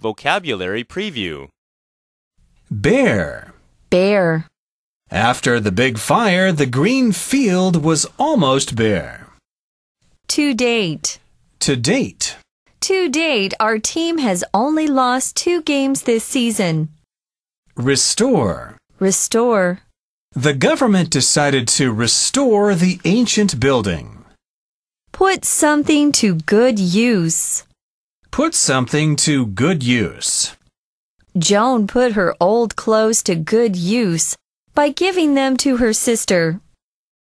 Vocabulary Preview Bear. Bear. After the big fire, the green field was almost bare. To date. To date. To date, our team has only lost two games this season. Restore. Restore. The government decided to restore the ancient building. Put something to good use. Put something to good use. Joan put her old clothes to good use by giving them to her sister.